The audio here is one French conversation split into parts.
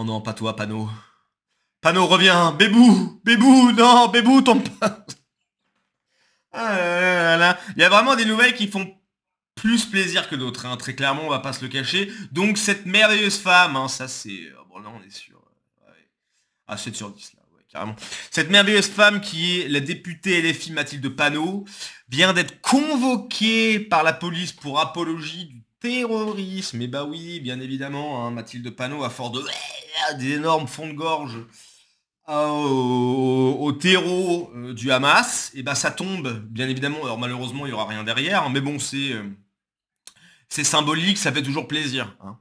Oh non, pas toi, Pano. Pano, reviens Bébou Bébou Non, Bébou, tombe pas ah Il y a vraiment des nouvelles qui font plus plaisir que d'autres, hein. très clairement, on va pas se le cacher. Donc cette merveilleuse femme, hein, ça c'est... Euh, bon là on est sur... Ah 7 sur 10 là, ouais, carrément. Cette merveilleuse femme qui est la députée LFI Mathilde Panot vient d'être convoquée par la police pour apologie du terrorisme. Et eh bah oui, bien évidemment, hein, Mathilde Panot a fort de des énormes fonds de gorge euh, au, terreau euh, du Hamas. Et eh bah ça tombe, bien évidemment. Alors malheureusement, il n'y aura rien derrière, hein, mais bon, c'est euh, c'est symbolique, ça fait toujours plaisir. Hein.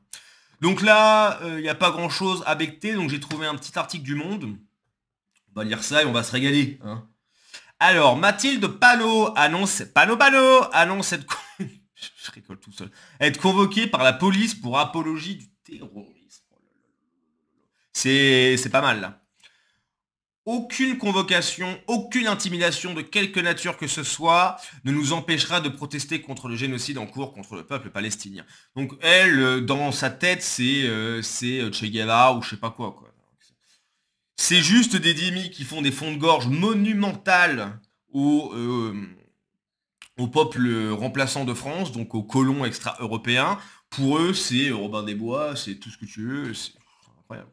Donc là, il n'y a pas grand chose à becter, donc j'ai trouvé un petit article du Monde. On va lire ça et on va se régaler. Alors, Mathilde Panot annonce, Panot Panot annonce cette je récolte tout seul. Être convoqué par la police pour apologie du terrorisme. Oh c'est pas mal là. Aucune convocation, aucune intimidation de quelque nature que ce soit ne nous empêchera de protester contre le génocide en cours contre le peuple palestinien. Donc elle, dans sa tête, c'est euh, euh, Che Guevara ou je sais pas quoi. C'est juste des démis qui font des fonds de gorge monumentales aux, euh, au peuple euh, remplaçant de France, donc aux colons extra-européens. Pour eux, c'est euh, Robin des Bois, c'est tout ce que tu veux, incroyable.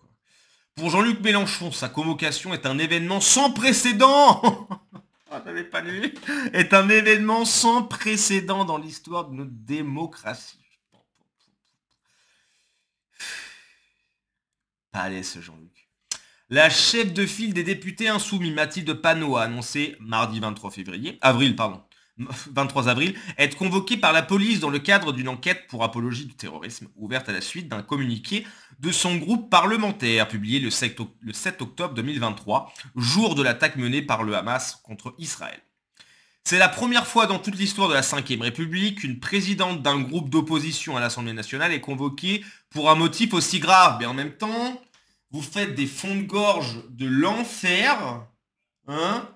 Pour Jean-Luc Mélenchon, sa convocation est un événement sans précédent Ah, pas lu Est un événement sans précédent dans l'histoire de notre démocratie. Allez, ce Jean-Luc. La chef de file des députés insoumis, Mathilde Panot, a annoncé mardi 23 février, avril, pardon, 23 avril, être convoqué par la police dans le cadre d'une enquête pour apologie du terrorisme ouverte à la suite d'un communiqué de son groupe parlementaire publié le 7 octobre 2023, jour de l'attaque menée par le Hamas contre Israël. C'est la première fois dans toute l'histoire de la Ve République qu'une présidente d'un groupe d'opposition à l'Assemblée nationale est convoquée pour un motif aussi grave. Mais en même temps, vous faites des fonds de gorge de l'enfer, hein,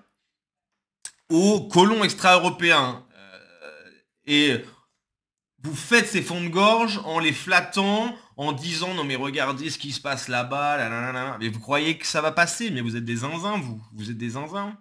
aux colons extra-européens. Euh, et vous faites ces fonds de gorge en les flattant, en disant non mais regardez ce qui se passe là-bas, Mais vous croyez que ça va passer, mais vous êtes des zinzins, vous. Vous êtes des zinzins.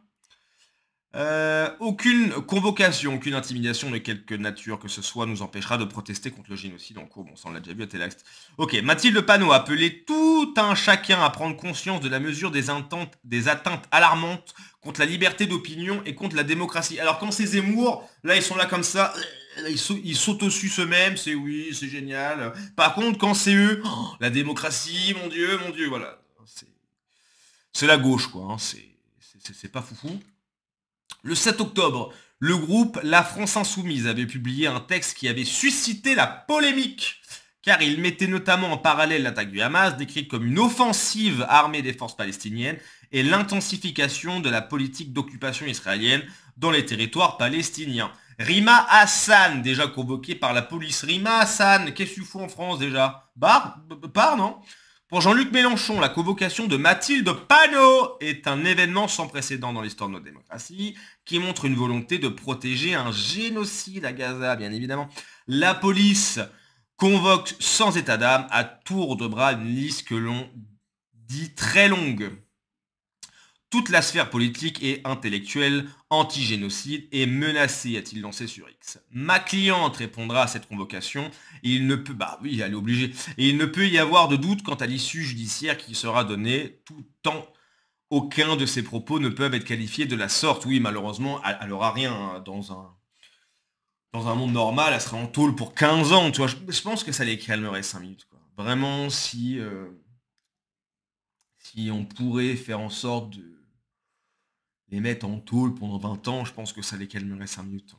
Euh, aucune convocation, aucune intimidation de quelque nature que ce soit nous empêchera de protester contre le génocide en cours. Bon, ça on l'a déjà vu à Telaxt. Ok, Mathilde Panot a appelé tout un chacun à prendre conscience de la mesure des, atteintes alarmantes contre la liberté d'opinion et contre la démocratie. Alors quand ces Zemmour, là ils sont là comme ça, euh, ils sautent au-dessus eux-mêmes, c'est oui, c'est génial. Par contre, quand c'est eux, oh, la démocratie, mon Dieu, mon Dieu, voilà. C'est la gauche, quoi. Hein, c'est pas foufou. Le 7 octobre, le groupe La France Insoumise avait publié un texte qui avait suscité la polémique, car il mettait notamment en parallèle l'attaque du Hamas, décrite comme une offensive armée des forces palestiniennes, et l'intensification de la politique d'occupation israélienne dans les territoires palestiniens. Rima Hassan, déjà convoqué par la police. Rima Hassan, qu'est-ce que tu fous en France déjà Bar Par, non pour Jean-Luc Mélenchon, la convocation de Mathilde Panot est un événement sans précédent dans l'histoire de notre démocratie qui montre une volonté de protéger un génocide à Gaza, bien évidemment. La police convoque sans état d'âme à tour de bras une liste que l'on dit très longue. Toute la sphère politique et intellectuelle anti-génocide est menacée, a-t-il lancé sur X. Ma cliente répondra à cette convocation et il ne peut, bah oui, elle est obligée, et il ne peut y avoir de doute quant à l'issue judiciaire qui sera donnée tout temps. Aucun de ses propos ne peuvent être qualifiés de la sorte. Oui, malheureusement, elle n'aura rien hein, dans un... Dans un monde normal, elle sera en tôle pour 15 ans, Je, pense que ça les calmerait 5 minutes, quoi. Vraiment, si... Euh, si on pourrait faire en sorte de les mettre en tôle pendant 20 ans, je pense que ça les calmerait 5 minutes.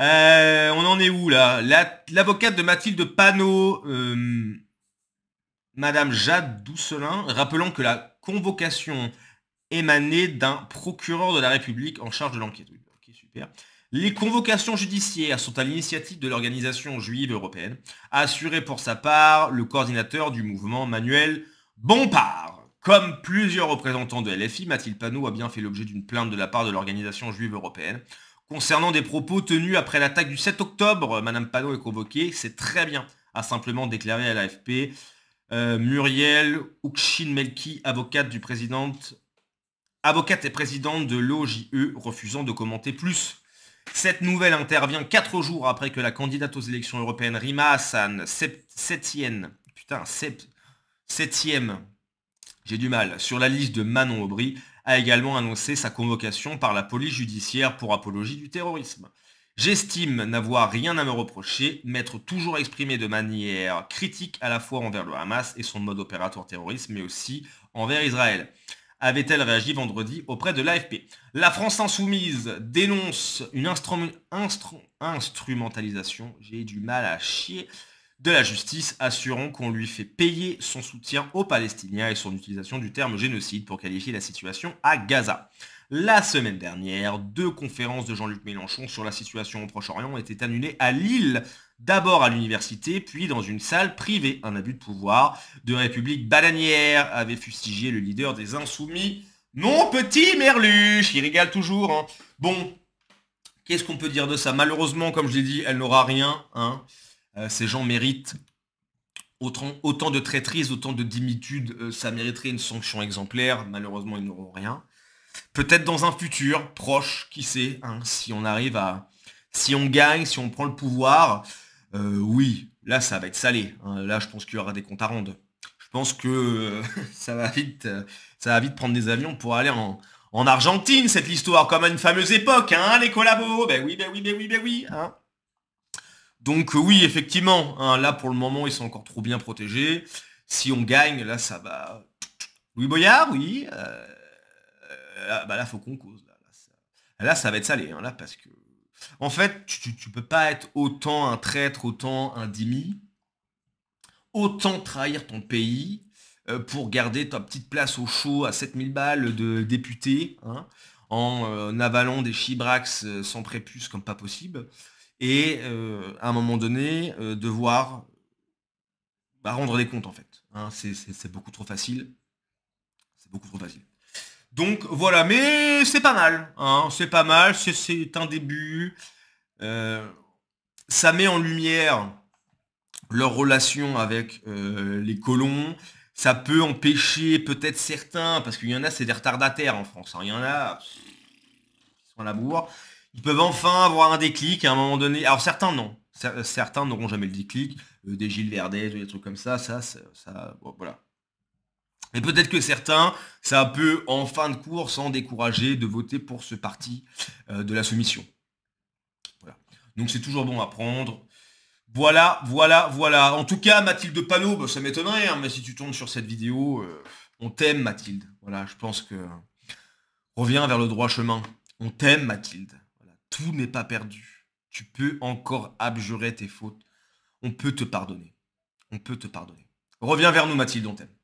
Euh, on en est où là L'avocate de Mathilde Panot, euh, Madame Jade Doucelin, rappelant que la convocation émanait d'un procureur de la République en charge de l'enquête. ok, super. Les convocations judiciaires sont à l'initiative de l'organisation juive européenne, assurée pour sa part le coordinateur du mouvement Manuel Bompard. Comme plusieurs représentants de LFI, Mathilde Panot a bien fait l'objet d'une plainte de la part de l'organisation juive européenne. Concernant des propos tenus après l'attaque du 7 octobre, Madame Panot est convoquée, c'est très bien, a simplement déclaré à l'AFP. Euh, Muriel Oukshin Melki, avocate du avocate et présidente de l'OJE, refusant de commenter plus. Cette nouvelle intervient quatre jours après que la candidate aux élections européennes Rima Hassan, 7 septième, putain, 7 septième j'ai du mal. Sur la liste de Manon Aubry, a également annoncé sa convocation par la police judiciaire pour apologie du terrorisme. J'estime n'avoir rien à me reprocher, m'être toujours exprimé de manière critique à la fois envers le Hamas et son mode opératoire terroriste, mais aussi envers Israël. Avait-elle réagi vendredi auprès de l'AFP La France insoumise dénonce une instrumentalisation, j'ai du mal à chier, de la justice, assurant qu'on lui fait payer son soutien aux Palestiniens et son utilisation du terme génocide pour qualifier la situation à Gaza. La semaine dernière, deux conférences de Jean-Luc Mélenchon sur la situation au Proche-Orient étaient annulées à Lille, d'abord à l'université, puis dans une salle privée. Un abus de pouvoir de République bananière avait fustigé le leader des Insoumis. Mon petit merluche, il régale toujours. Hein. Bon, qu'est-ce qu'on peut dire de ça Malheureusement, comme je l'ai dit, elle n'aura rien. Hein. Euh, ces gens méritent autant, de traîtrise, autant de dimitude. Euh, ça mériterait une sanction exemplaire. Malheureusement, ils n'auront rien. Peut-être dans un futur proche, qui sait, hein, si on arrive à... Si on gagne, si on prend le pouvoir, euh, oui, là, ça va être salé. Hein. Là, je pense qu'il y aura des comptes à rendre. Je pense que ça, va vite, ça va vite prendre des avions pour aller en, Argentine, cette histoire, comme à une fameuse époque, hein, les collabos Ben oui, ben oui, ben oui, ben oui, donc euh, oui, effectivement, hein, là pour le moment, ils sont encore trop bien protégés. Si on gagne, là ça va. Louis Boyard, oui. là, euh, ah, bah là, faut qu'on cause. Là, ça... va être salé, hein, là, parce que. En fait, tu, ne peux pas être autant un traître, autant un dimi, autant trahir ton pays euh, pour garder ta petite place au chaud à 7000 balles de député, hein, en avalant des chibrax sans prépuce comme pas possible et euh, à un moment donné, euh, devoir bah, rendre des comptes en fait. Hein. c'est beaucoup trop facile. C'est beaucoup trop facile. Donc voilà, mais c'est pas mal. Hein. c'est pas mal, c'est un début. Euh, ça met en lumière leur relation avec les colons. Ça peut empêcher peut-être certains, parce qu'il y en a, c'est des retardataires en France. Hein. il y en a, ils sont à la bourre ils peuvent enfin avoir un déclic à un moment donné. Alors certains non. Euh, certains n'auront jamais le déclic. Euh, des Gilles Verdez, des trucs comme ça, ça, ça, voilà. Mais peut-être que certains, ça peut en fin de course en décourager de voter pour ce parti euh, de la soumission. Voilà. Donc c'est toujours bon à prendre. Voilà, voilà, voilà. En tout cas, Mathilde Panot, bah, ça m'étonnerait, hein, mais si tu tombes sur cette vidéo, on t'aime Mathilde. Voilà, je pense que... Reviens vers le droit chemin. On t'aime Mathilde tout n'est pas perdu. Tu peux encore abjurer tes fautes. On peut te pardonner. On peut te pardonner. Reviens vers nous, Mathilde, on t'aime.